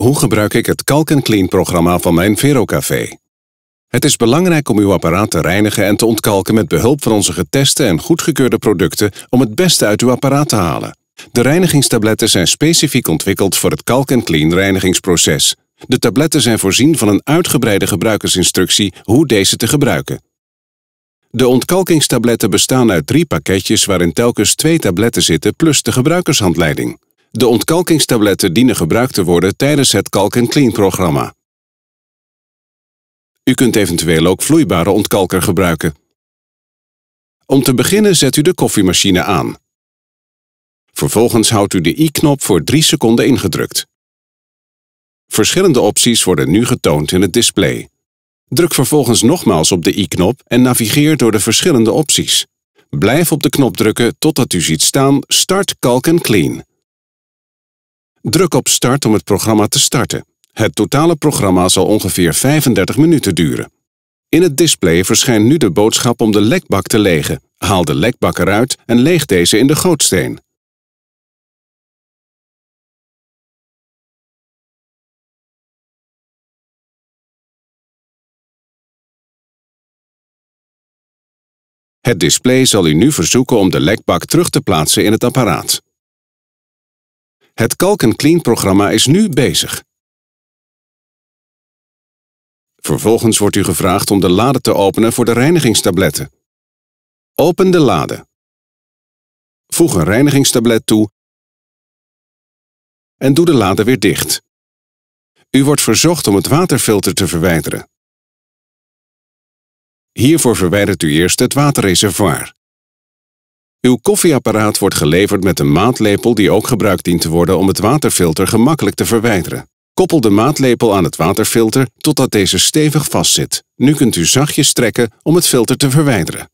Hoe gebruik ik het Calc Clean programma van mijn VeroCafé? Het is belangrijk om uw apparaat te reinigen en te ontkalken met behulp van onze geteste en goedgekeurde producten om het beste uit uw apparaat te halen. De reinigingstabletten zijn specifiek ontwikkeld voor het Calc Clean reinigingsproces. De tabletten zijn voorzien van een uitgebreide gebruikersinstructie hoe deze te gebruiken. De ontkalkingstabletten bestaan uit drie pakketjes waarin telkens twee tabletten zitten plus de gebruikershandleiding. De ontkalkingstabletten dienen gebruikt te worden tijdens het Kalk Clean programma. U kunt eventueel ook vloeibare ontkalker gebruiken. Om te beginnen zet u de koffiemachine aan. Vervolgens houdt u de i-knop voor 3 seconden ingedrukt. Verschillende opties worden nu getoond in het display. Druk vervolgens nogmaals op de i-knop en navigeer door de verschillende opties. Blijf op de knop drukken totdat u ziet staan Start Kalk Clean. Druk op Start om het programma te starten. Het totale programma zal ongeveer 35 minuten duren. In het display verschijnt nu de boodschap om de lekbak te legen. Haal de lekbak eruit en leeg deze in de gootsteen. Het display zal u nu verzoeken om de lekbak terug te plaatsen in het apparaat. Het Kalk Clean-programma is nu bezig. Vervolgens wordt u gevraagd om de lade te openen voor de reinigingstabletten. Open de lade. Voeg een reinigingstablet toe en doe de lade weer dicht. U wordt verzocht om het waterfilter te verwijderen. Hiervoor verwijdert u eerst het waterreservoir. Uw koffieapparaat wordt geleverd met een maatlepel die ook gebruikt dient te worden om het waterfilter gemakkelijk te verwijderen. Koppel de maatlepel aan het waterfilter totdat deze stevig vastzit. Nu kunt u zachtjes trekken om het filter te verwijderen.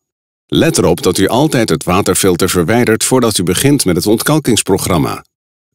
Let erop dat u altijd het waterfilter verwijdert voordat u begint met het ontkalkingsprogramma.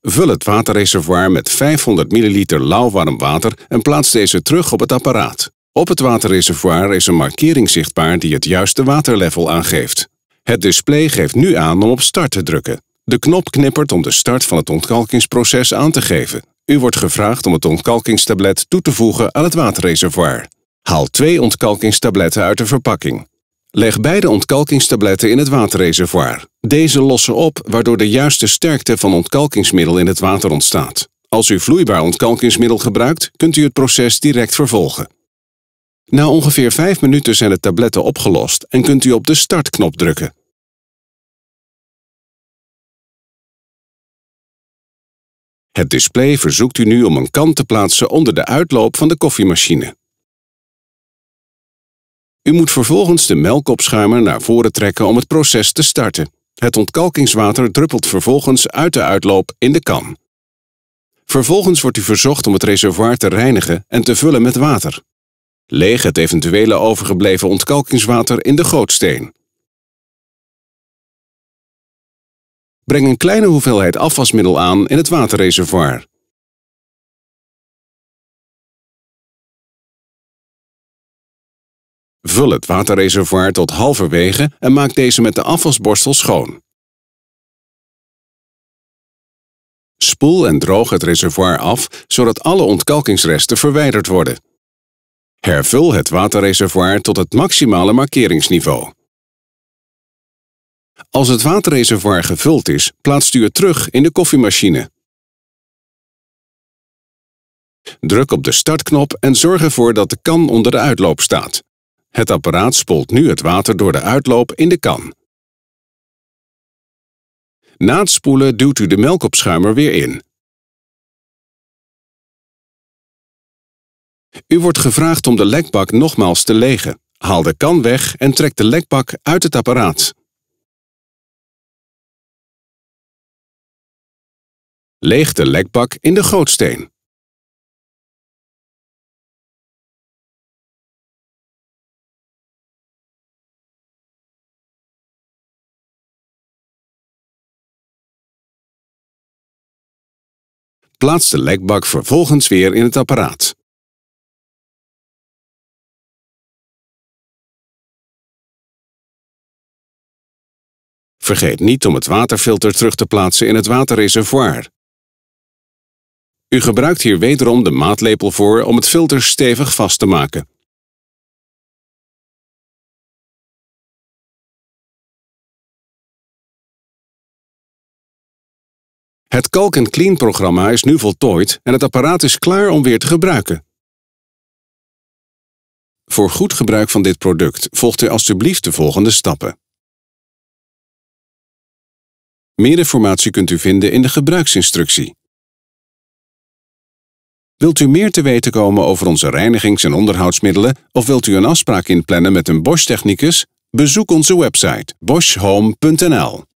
Vul het waterreservoir met 500 ml lauwwarm water en plaats deze terug op het apparaat. Op het waterreservoir is een markering zichtbaar die het juiste waterlevel aangeeft. Het display geeft nu aan om op start te drukken. De knop knippert om de start van het ontkalkingsproces aan te geven. U wordt gevraagd om het ontkalkingstablet toe te voegen aan het waterreservoir. Haal twee ontkalkingstabletten uit de verpakking. Leg beide ontkalkingstabletten in het waterreservoir. Deze lossen op waardoor de juiste sterkte van ontkalkingsmiddel in het water ontstaat. Als u vloeibaar ontkalkingsmiddel gebruikt, kunt u het proces direct vervolgen. Na ongeveer 5 minuten zijn de tabletten opgelost en kunt u op de startknop drukken. Het display verzoekt u nu om een kan te plaatsen onder de uitloop van de koffiemachine. U moet vervolgens de melkopschuimer naar voren trekken om het proces te starten. Het ontkalkingswater druppelt vervolgens uit de uitloop in de kan. Vervolgens wordt u verzocht om het reservoir te reinigen en te vullen met water. Leeg het eventuele overgebleven ontkalkingswater in de gootsteen. Breng een kleine hoeveelheid afwasmiddel aan in het waterreservoir. Vul het waterreservoir tot halverwege en maak deze met de afwasborstel schoon. Spoel en droog het reservoir af, zodat alle ontkalkingsresten verwijderd worden. Hervul het waterreservoir tot het maximale markeringsniveau. Als het waterreservoir gevuld is, plaatst u het terug in de koffiemachine. Druk op de startknop en zorg ervoor dat de kan onder de uitloop staat. Het apparaat spoelt nu het water door de uitloop in de kan. Na het spoelen duwt u de melkopschuimer weer in. U wordt gevraagd om de lekbak nogmaals te legen. Haal de kan weg en trek de lekbak uit het apparaat. Leeg de lekbak in de gootsteen. Plaats de lekbak vervolgens weer in het apparaat. Vergeet niet om het waterfilter terug te plaatsen in het waterreservoir. U gebruikt hier wederom de maatlepel voor om het filter stevig vast te maken. Het Kalk Clean programma is nu voltooid en het apparaat is klaar om weer te gebruiken. Voor goed gebruik van dit product volgt u alstublieft de volgende stappen. Meer informatie kunt u vinden in de gebruiksinstructie. Wilt u meer te weten komen over onze reinigings- en onderhoudsmiddelen of wilt u een afspraak inplannen met een Bosch-technicus? Bezoek onze website boschhome.nl.